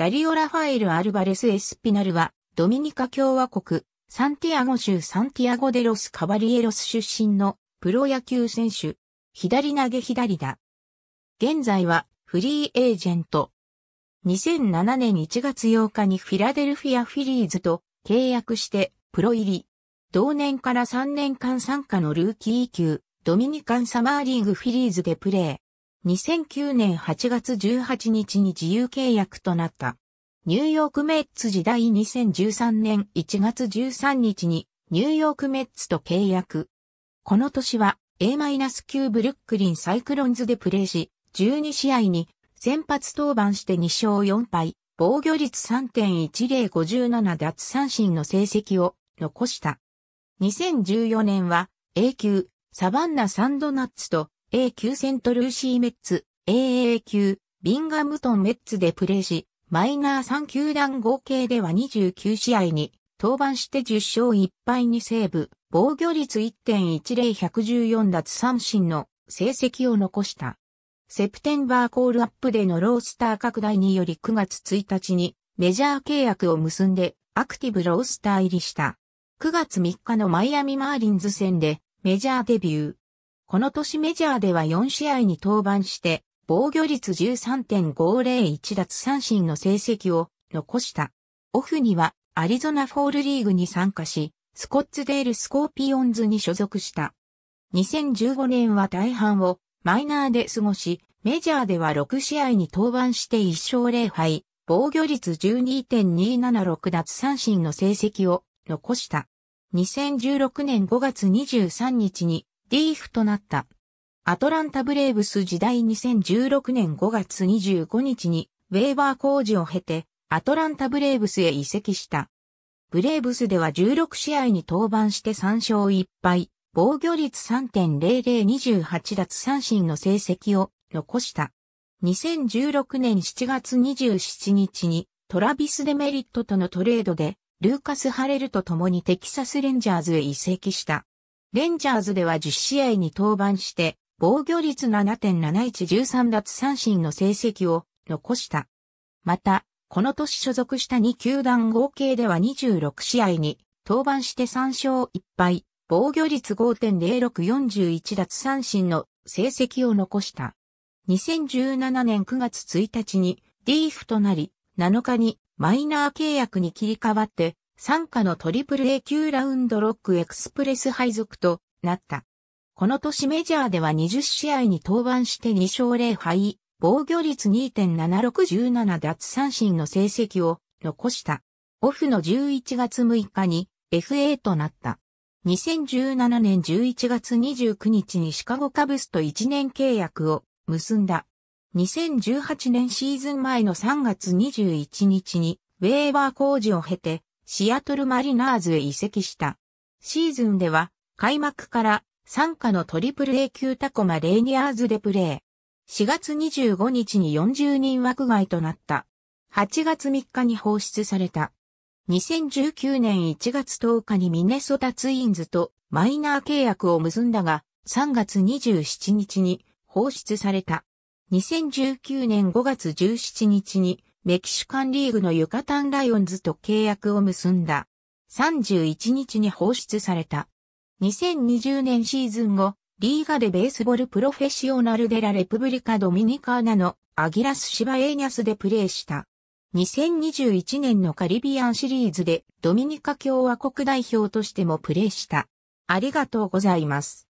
ダリオ・ラファエル・アルバレス・エスピナルは、ドミニカ共和国、サンティアゴ州サンティアゴデロス・カバリエロス出身のプロ野球選手、左投げ左だ。現在はフリーエージェント。2007年1月8日にフィラデルフィアフィリーズと契約してプロ入り。同年から3年間参加のルーキー級、ドミニカンサマーリーグフィリーズでプレー。2009年8月18日に自由契約となった。ニューヨークメッツ時代2013年1月13日にニューヨークメッツと契約。この年は A-9 ブルックリンサイクロンズでプレーし、12試合に先発登板して2勝4敗、防御率3.1057奪三振の成績を残した。2014年は A 級サバンナサンドナッツと A 級セントルーシーメッツ、AA 級、ビンガムトンメッツでプレーし、マイナー3球団合計では29試合に登板して10勝1敗にセーブ、防御率1.10114奪三振の成績を残した。セプテンバーコールアップでのロースター拡大により9月1日にメジャー契約を結んでアクティブロースター入りした。9月3日のマイアミマーリンズ戦でメジャーデビュー。この年メジャーでは4試合に登板して、防御率13.501奪三振の成績を残した。オフにはアリゾナフォールリーグに参加し、スコッツデールスコーピオンズに所属した。2015年は大半をマイナーで過ごし、メジャーでは6試合に登板して1勝0敗、防御率12.276奪三振の成績を残した。2016年5月23日にリーフとなった。アトランタブレーブス時代2016年5月25日にウェーバー工事を経てアトランタブレーブスへ移籍した。ブレーブスでは16試合に登板して3勝1敗、防御率3.0028奪三振の成績を残した。2016年7月27日にトラビス・デメリットとのトレードでルーカス・ハレルと共にテキサス・レンジャーズへ移籍した。レンジャーズでは10試合に登板して、防御率7.7113奪三振の成績を残した。また、この年所属した2球団合計では26試合に登板して3勝1敗、防御率5.0641奪三振の成績を残した。2017年9月1日にリーフとなり、7日にマイナー契約に切り替わって参加の AAA 級ラウンドロックエクスプレス配属となった。この年メジャーでは20試合に登板して2勝0敗、防御率2.7617奪三振の成績を残した。オフの11月6日に FA となった。2017年11月29日にシカゴカブスと1年契約を結んだ。2018年シーズン前の3月21日にウェーバー工事を経てシアトルマリナーズへ移籍した。シーズンでは、開幕から参加のトリプル A 級タコマレーニアーズでプレー。4月25日に40人枠外となった。8月3日に放出された。2019年1月10日にミネソタツインズとマイナー契約を結んだが、3月27日に放出された。2019年5月17日にメキシカンリーグのユカタンライオンズと契約を結んだ。31日に放出された。2020年シーズン後、リーガでベースボールプロフェッショナルデラレプブリカドミニカーナのアギラス・シバエーニャスでプレーした。2021年のカリビアンシリーズでドミニカ共和国代表としてもプレーした。ありがとうございます。